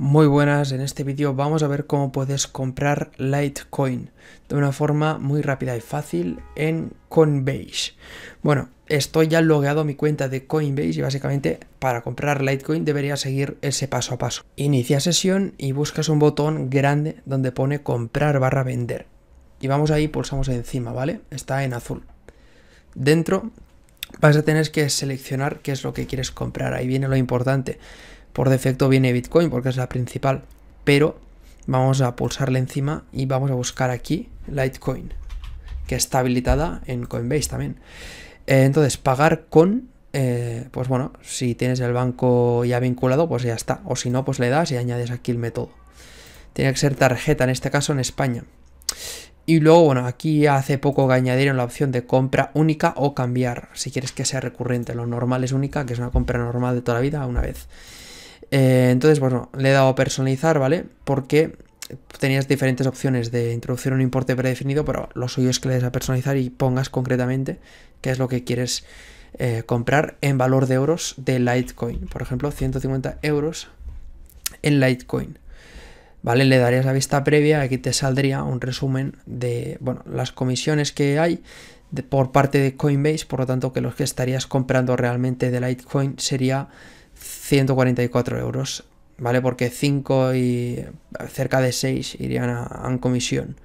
Muy buenas, en este vídeo vamos a ver cómo puedes comprar Litecoin de una forma muy rápida y fácil en Coinbase. Bueno, estoy ya logueado mi cuenta de Coinbase y básicamente para comprar Litecoin debería seguir ese paso a paso. Inicia sesión y buscas un botón grande donde pone comprar barra vender. Y vamos ahí, pulsamos encima, ¿vale? Está en azul. Dentro vas a tener que seleccionar qué es lo que quieres comprar. Ahí viene lo importante. Por defecto viene Bitcoin porque es la principal, pero vamos a pulsarle encima y vamos a buscar aquí Litecoin, que está habilitada en Coinbase también. Eh, entonces, pagar con, eh, pues bueno, si tienes el banco ya vinculado, pues ya está. O si no, pues le das y añades aquí el método. Tiene que ser tarjeta, en este caso en España. Y luego, bueno, aquí hace poco añadieron la opción de compra única o cambiar, si quieres que sea recurrente. Lo normal es única, que es una compra normal de toda la vida, una vez. Eh, entonces, bueno, le he dado a personalizar, ¿vale? Porque tenías diferentes opciones de introducir un importe predefinido, pero lo suyo es que le des a personalizar y pongas concretamente qué es lo que quieres eh, comprar en valor de euros de Litecoin. Por ejemplo, 150 euros en Litecoin. ¿Vale? Le darías la vista previa, aquí te saldría un resumen de bueno, las comisiones que hay por parte de Coinbase, por lo tanto que los que estarías comprando realmente de Litecoin sería 144 euros, ¿vale? Porque 5 y cerca de 6 irían a, comisión.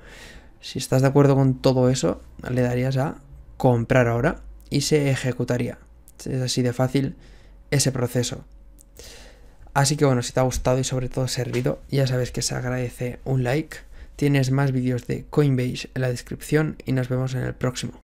Si estás de acuerdo con todo eso, le darías a comprar ahora y se ejecutaría. Es así de fácil ese proceso. Así que bueno, si te ha gustado y sobre todo servido, ya sabes que se agradece un like. Tienes más vídeos de Coinbase en la descripción y nos vemos en el próximo.